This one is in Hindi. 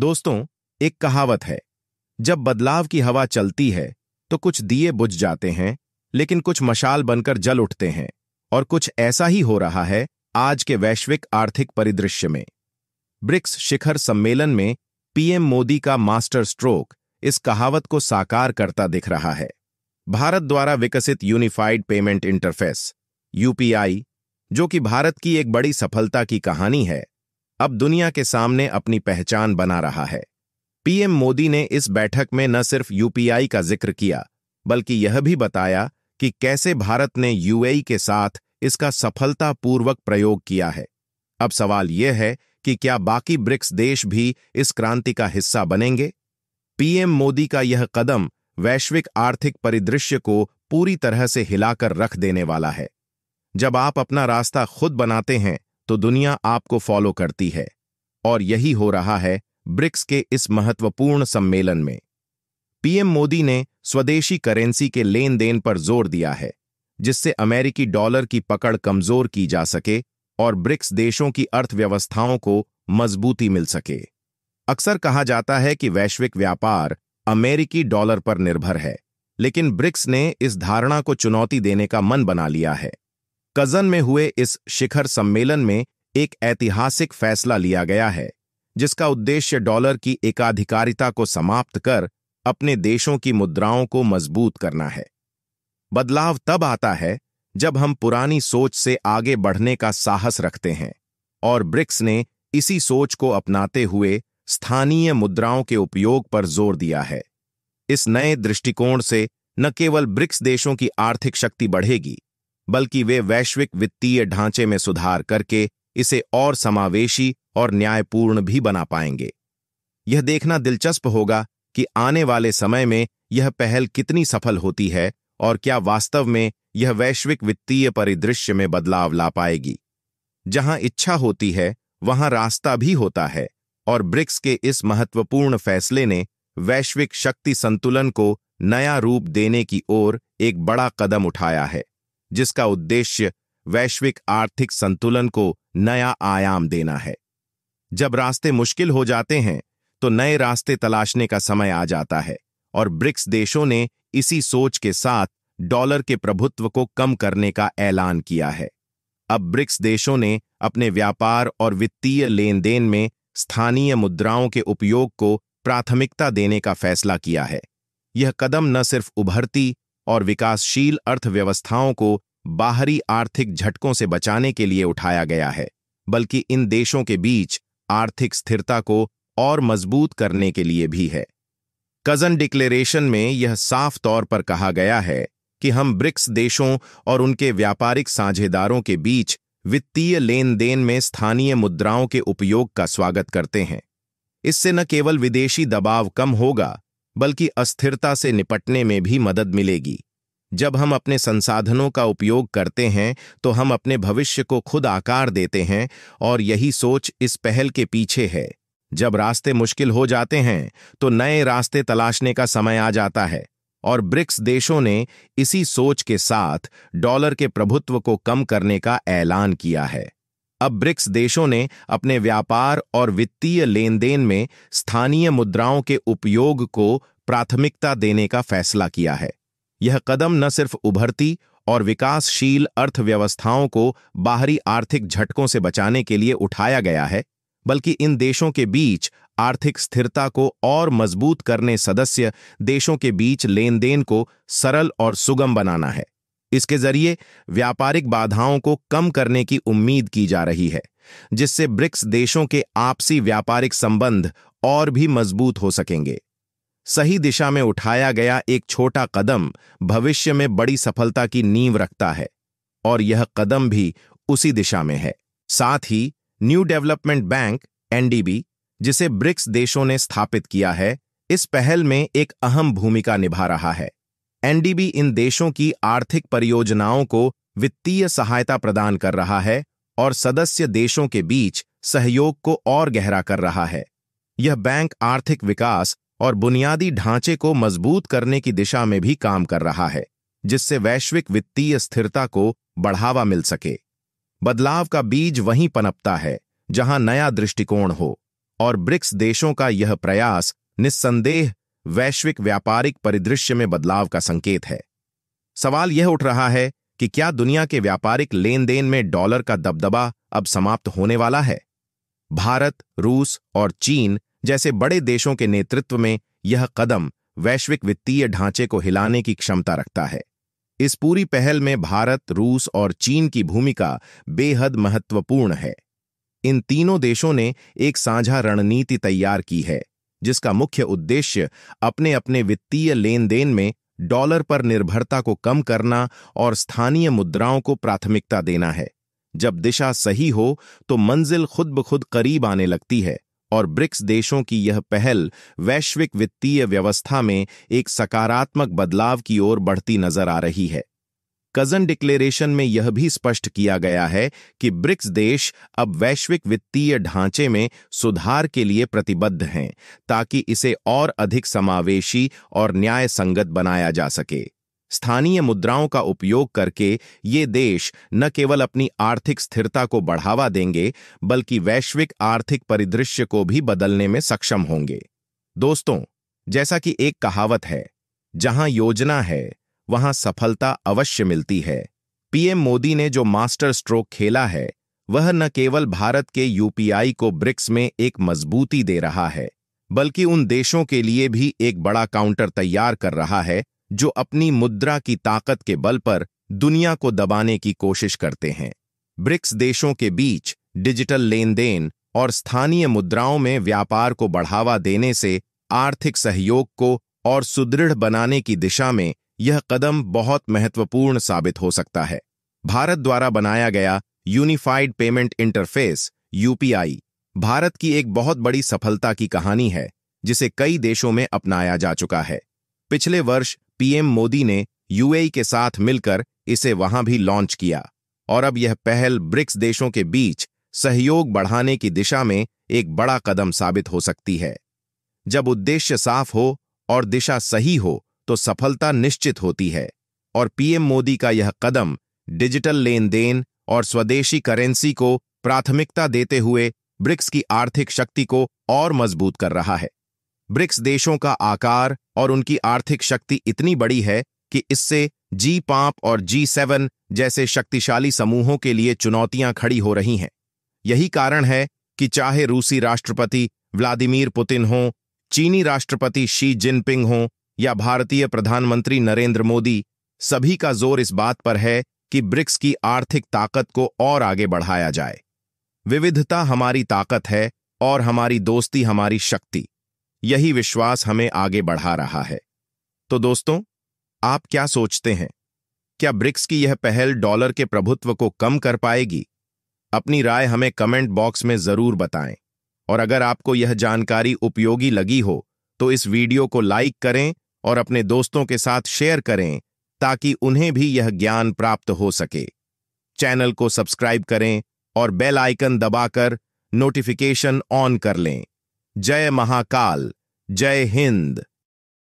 दोस्तों एक कहावत है जब बदलाव की हवा चलती है तो कुछ दिए बुझ जाते हैं लेकिन कुछ मशाल बनकर जल उठते हैं और कुछ ऐसा ही हो रहा है आज के वैश्विक आर्थिक परिदृश्य में ब्रिक्स शिखर सम्मेलन में पीएम मोदी का मास्टर स्ट्रोक इस कहावत को साकार करता दिख रहा है भारत द्वारा विकसित यूनिफाइड पेमेंट इंटरफेस यूपीआई जो कि भारत की एक बड़ी सफलता की कहानी है अब दुनिया के सामने अपनी पहचान बना रहा है पीएम मोदी ने इस बैठक में न सिर्फ यूपीआई का जिक्र किया बल्कि यह भी बताया कि कैसे भारत ने यूएई के साथ इसका सफलतापूर्वक प्रयोग किया है अब सवाल यह है कि क्या बाकी ब्रिक्स देश भी इस क्रांति का हिस्सा बनेंगे पीएम मोदी का यह कदम वैश्विक आर्थिक परिदृश्य को पूरी तरह से हिलाकर रख देने वाला है जब आप अपना रास्ता खुद बनाते हैं तो दुनिया आपको फॉलो करती है और यही हो रहा है ब्रिक्स के इस महत्वपूर्ण सम्मेलन में पीएम मोदी ने स्वदेशी करेंसी के लेन देन पर जोर दिया है जिससे अमेरिकी डॉलर की पकड़ कमजोर की जा सके और ब्रिक्स देशों की अर्थव्यवस्थाओं को मजबूती मिल सके अक्सर कहा जाता है कि वैश्विक व्यापार अमेरिकी डॉलर पर निर्भर है लेकिन ब्रिक्स ने इस धारणा को चुनौती देने का मन बना लिया है कजन में हुए इस शिखर सम्मेलन में एक ऐतिहासिक फैसला लिया गया है जिसका उद्देश्य डॉलर की एकाधिकारिता को समाप्त कर अपने देशों की मुद्राओं को मजबूत करना है बदलाव तब आता है जब हम पुरानी सोच से आगे बढ़ने का साहस रखते हैं और ब्रिक्स ने इसी सोच को अपनाते हुए स्थानीय मुद्राओं के उपयोग पर जोर दिया है इस नए दृष्टिकोण से न केवल ब्रिक्स देशों की आर्थिक शक्ति बढ़ेगी बल्कि वे वैश्विक वित्तीय ढांचे में सुधार करके इसे और समावेशी और न्यायपूर्ण भी बना पाएंगे यह देखना दिलचस्प होगा कि आने वाले समय में यह पहल कितनी सफल होती है और क्या वास्तव में यह वैश्विक वित्तीय परिदृश्य में बदलाव ला पाएगी जहां इच्छा होती है वहां रास्ता भी होता है और ब्रिक्स के इस महत्वपूर्ण फैसले ने वैश्विक शक्ति संतुलन को नया रूप देने की ओर एक बड़ा कदम उठाया है जिसका उद्देश्य वैश्विक आर्थिक संतुलन को नया आयाम देना है जब रास्ते मुश्किल हो जाते हैं तो नए रास्ते तलाशने का समय आ जाता है और ब्रिक्स देशों ने इसी सोच के साथ डॉलर के प्रभुत्व को कम करने का ऐलान किया है अब ब्रिक्स देशों ने अपने व्यापार और वित्तीय लेन देन में स्थानीय मुद्राओं के उपयोग को प्राथमिकता देने का फैसला किया है यह कदम न सिर्फ उभरती और विकासशील अर्थव्यवस्थाओं को बाहरी आर्थिक झटकों से बचाने के लिए उठाया गया है बल्कि इन देशों के बीच आर्थिक स्थिरता को और मजबूत करने के लिए भी है कजन डिक्लेरेशन में यह साफ तौर पर कहा गया है कि हम ब्रिक्स देशों और उनके व्यापारिक साझेदारों के बीच वित्तीय लेन देन में स्थानीय मुद्राओं के उपयोग का स्वागत करते हैं इससे न केवल विदेशी दबाव कम होगा बल्कि अस्थिरता से निपटने में भी मदद मिलेगी जब हम अपने संसाधनों का उपयोग करते हैं तो हम अपने भविष्य को खुद आकार देते हैं और यही सोच इस पहल के पीछे है जब रास्ते मुश्किल हो जाते हैं तो नए रास्ते तलाशने का समय आ जाता है और ब्रिक्स देशों ने इसी सोच के साथ डॉलर के प्रभुत्व को कम करने का ऐलान किया है अब ब्रिक्स देशों ने अपने व्यापार और वित्तीय लेन देन में स्थानीय मुद्राओं के उपयोग को प्राथमिकता देने का फैसला किया है यह कदम न सिर्फ उभरती और विकासशील अर्थव्यवस्थाओं को बाहरी आर्थिक झटकों से बचाने के लिए उठाया गया है बल्कि इन देशों के बीच आर्थिक स्थिरता को और मजबूत करने सदस्य देशों के बीच लेन देन को सरल और सुगम बनाना है इसके जरिए व्यापारिक बाधाओं को कम करने की उम्मीद की जा रही है जिससे ब्रिक्स देशों के आपसी व्यापारिक संबंध और भी मजबूत हो सकेंगे सही दिशा में उठाया गया एक छोटा कदम भविष्य में बड़ी सफलता की नींव रखता है और यह कदम भी उसी दिशा में है साथ ही न्यू डेवलपमेंट बैंक एनडीबी जिसे ब्रिक्स देशों ने स्थापित किया है इस पहल में एक अहम भूमिका निभा रहा है एनडीबी इन देशों की आर्थिक परियोजनाओं को वित्तीय सहायता प्रदान कर रहा है और सदस्य देशों के बीच सहयोग को और गहरा कर रहा है यह बैंक आर्थिक विकास और बुनियादी ढांचे को मजबूत करने की दिशा में भी काम कर रहा है जिससे वैश्विक वित्तीय स्थिरता को बढ़ावा मिल सके बदलाव का बीज वहीं पनपता है जहां नया दृष्टिकोण हो और ब्रिक्स देशों का यह प्रयास निस्संदेह वैश्विक व्यापारिक परिदृश्य में बदलाव का संकेत है सवाल यह उठ रहा है कि क्या दुनिया के व्यापारिक लेन देन में डॉलर का दबदबा अब समाप्त होने वाला है भारत रूस और चीन जैसे बड़े देशों के नेतृत्व में यह कदम वैश्विक वित्तीय ढांचे को हिलाने की क्षमता रखता है इस पूरी पहल में भारत रूस और चीन की भूमिका बेहद महत्वपूर्ण है इन तीनों देशों ने एक साझा रणनीति तैयार की है जिसका मुख्य उद्देश्य अपने अपने वित्तीय लेन देन में डॉलर पर निर्भरता को कम करना और स्थानीय मुद्राओं को प्राथमिकता देना है जब दिशा सही हो तो मंजिल खुद ब खुद करीब आने लगती है और ब्रिक्स देशों की यह पहल वैश्विक वित्तीय व्यवस्था में एक सकारात्मक बदलाव की ओर बढ़ती नजर आ रही है कजन डिक्लेरेशन में यह भी स्पष्ट किया गया है कि ब्रिक्स देश अब वैश्विक वित्तीय ढांचे में सुधार के लिए प्रतिबद्ध हैं ताकि इसे और अधिक समावेशी और न्याय संगत बनाया जा सके स्थानीय मुद्राओं का उपयोग करके ये देश न केवल अपनी आर्थिक स्थिरता को बढ़ावा देंगे बल्कि वैश्विक आर्थिक परिदृश्य को भी बदलने में सक्षम होंगे दोस्तों जैसा कि एक कहावत है जहां योजना है वहां सफलता अवश्य मिलती है पीएम मोदी ने जो मास्टर स्ट्रोक खेला है वह न केवल भारत के यूपीआई को ब्रिक्स में एक मजबूती दे रहा है बल्कि उन देशों के लिए भी एक बड़ा काउंटर तैयार कर रहा है जो अपनी मुद्रा की ताकत के बल पर दुनिया को दबाने की कोशिश करते हैं ब्रिक्स देशों के बीच डिजिटल लेन देन और स्थानीय मुद्राओं में व्यापार को बढ़ावा देने से आर्थिक सहयोग को और सुदृढ़ बनाने की दिशा में यह कदम बहुत महत्वपूर्ण साबित हो सकता है भारत द्वारा बनाया गया unified payment interface UPI Bharat की एक बहुत बड़ी सफलता की कहानी है जिसे कई देशों में अपनाया जा चुका है पिछले वर्ष पीएम मोदी ने यूएई के साथ मिलकर इसे वहां भी लॉन्च किया और अब यह पहल ब्रिक्स देशों के बीच सहयोग बढ़ाने की दिशा में एक बड़ा कदम साबित हो सकती है जब उद्देश्य साफ हो और दिशा सही हो तो सफलता निश्चित होती है और पीएम मोदी का यह कदम डिजिटल लेन देन और स्वदेशी करेंसी को प्राथमिकता देते हुए ब्रिक्स की आर्थिक शक्ति को और मजबूत कर रहा है ब्रिक्स देशों का आकार और उनकी आर्थिक शक्ति इतनी बड़ी है कि इससे जी पांप और जी सेवन जैसे शक्तिशाली समूहों के लिए चुनौतियां खड़ी हो रही हैं यही कारण है कि चाहे रूसी राष्ट्रपति व्लादिमीर पुतिन हों चीनी राष्ट्रपति शी जिनपिंग हों या भारतीय प्रधानमंत्री नरेंद्र मोदी सभी का जोर इस बात पर है कि ब्रिक्स की आर्थिक ताकत को और आगे बढ़ाया जाए विविधता हमारी ताकत है और हमारी दोस्ती हमारी शक्ति यही विश्वास हमें आगे बढ़ा रहा है तो दोस्तों आप क्या सोचते हैं क्या ब्रिक्स की यह पहल डॉलर के प्रभुत्व को कम कर पाएगी अपनी राय हमें कमेंट बॉक्स में ज़रूर बताएं और अगर आपको यह जानकारी उपयोगी लगी हो तो इस वीडियो को लाइक करें और अपने दोस्तों के साथ शेयर करें ताकि उन्हें भी यह ज्ञान प्राप्त हो सके चैनल को सब्सक्राइब करें और बेल आइकन दबाकर नोटिफिकेशन ऑन कर लें जय महाकाल जय हिंद